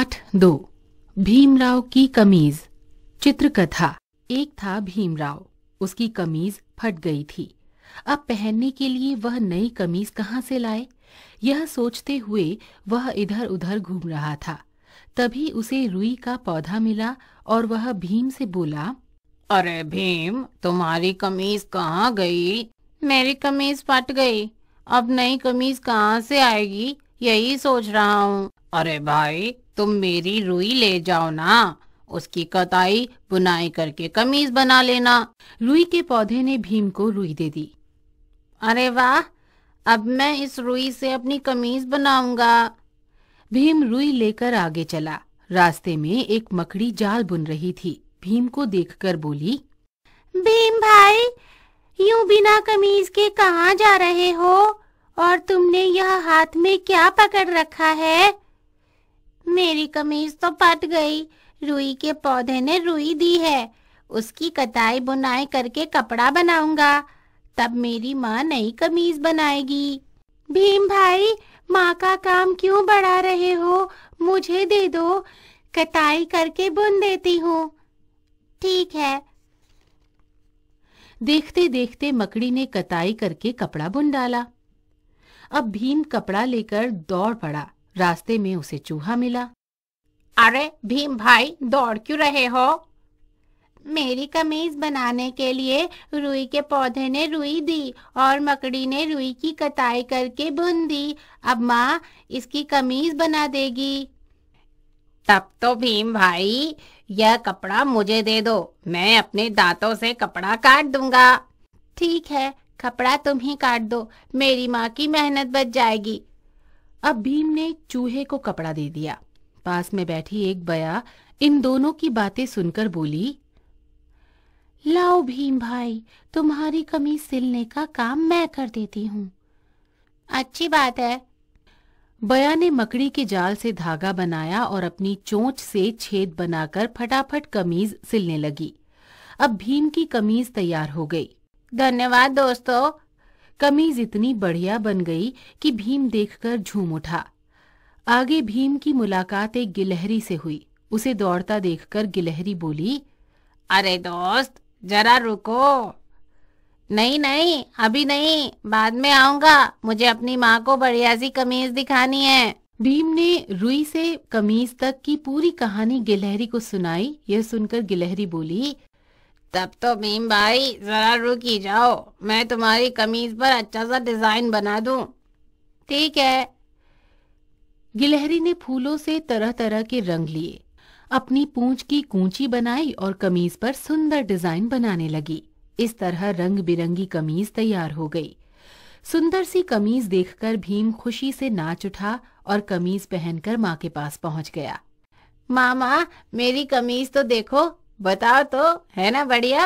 पाठ दो भीमराव की कमीज चित्रकथा एक था भीमराव उसकी कमीज फट गई थी अब पहनने के लिए वह नई कमीज कहाँ से लाए यह सोचते हुए वह इधर उधर घूम रहा था तभी उसे रुई का पौधा मिला और वह भीम से बोला अरे भीम तुम्हारी कमीज कहाँ गई मेरी कमीज फट गई अब नई कमीज कहाँ से आएगी यही सोच रहा हूँ अरे भाई तुम मेरी रुई ले जाओ ना उसकी कताई बुनाई करके कमीज बना लेना रुई के पौधे ने भीम को रुई दे दी अरे वाह अब मैं इस रुई से अपनी कमीज बनाऊंगा भीम रुई लेकर आगे चला रास्ते में एक मकड़ी जाल बुन रही थी भीम को देखकर बोली भीम भाई यूं बिना कमीज के कहाँ जा रहे हो और तुमने यह हाथ में क्या पकड़ रखा है मेरी कमीज तो फट गई रुई के पौधे ने रुई दी है उसकी कटाई बुनाई करके कपड़ा बनाऊंगा तब मेरी माँ नई कमीज बनाएगी भीम भाई माँ का काम क्यों बढ़ा रहे हो मुझे दे दो कटाई करके बुन देती हूँ ठीक है देखते देखते मकड़ी ने कटाई करके कपड़ा बुन डाला अब भीम कपड़ा लेकर दौड़ पड़ा रास्ते में उसे चूहा मिला अरे भीम भाई दौड़ क्यों रहे हो मेरी कमीज बनाने के लिए रुई के पौधे ने रुई दी और मकड़ी ने रुई की कटाई करके बुन दी अब माँ इसकी कमीज बना देगी तब तो भीम भाई यह कपड़ा मुझे दे दो मैं अपने दांतों से कपड़ा काट दूंगा ठीक है कपड़ा तुम ही काट दो मेरी माँ की मेहनत बच जाएगी अब भीम ने चूहे को कपड़ा दे दिया पास में बैठी एक बया इन दोनों की बातें सुनकर बोली लाओ भीम भाई तुम्हारी कमीज सिलने का काम मैं कर देती हूँ अच्छी बात है बया ने मकड़ी के जाल से धागा बनाया और अपनी चोंच से छेद बनाकर फटाफट कमीज सिलने लगी अब भीम की कमीज तैयार हो गई धन्यवाद दोस्तों कमीज इतनी बढ़िया बन गई कि भीम देखकर झूम उठा आगे भीम की मुलाकात एक गिलहरी से हुई उसे दौड़ता देखकर गिलहरी बोली अरे दोस्त जरा रुको नहीं नहीं अभी नहीं बाद में आऊंगा मुझे अपनी माँ को बढ़िया सी कमीज दिखानी है भीम ने रुई से कमीज तक की पूरी कहानी गिलहरी को सुनाई यह सुनकर गिलहरी बोली तब तो भीम भाई जरा रुकी जाओ मैं तुम्हारी कमीज पर अच्छा सा डिजाइन बना दू ठीक है गिलहरी ने फूलों से तरह तरह के रंग लिए अपनी पूंछ की कूची बनाई और कमीज पर सुंदर डिजाइन बनाने लगी इस तरह रंग बिरंगी कमीज तैयार हो गई सुंदर सी कमीज देखकर भीम खुशी से नाच उठा और कमीज पहनकर माँ के पास पहुँच गया मामा मेरी कमीज तो देखो बताओ तो है ना बढ़िया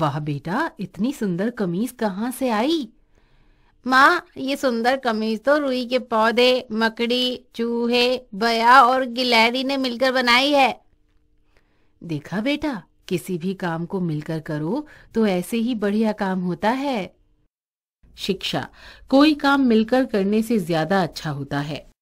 वाह बेटा इतनी सुंदर कमीज कहाँ से आई माँ ये सुंदर कमीज तो रुई के पौधे मकड़ी चूहे बया और गिलहरी ने मिलकर बनाई है देखा बेटा किसी भी काम को मिलकर करो तो ऐसे ही बढ़िया काम होता है शिक्षा कोई काम मिलकर करने से ज्यादा अच्छा होता है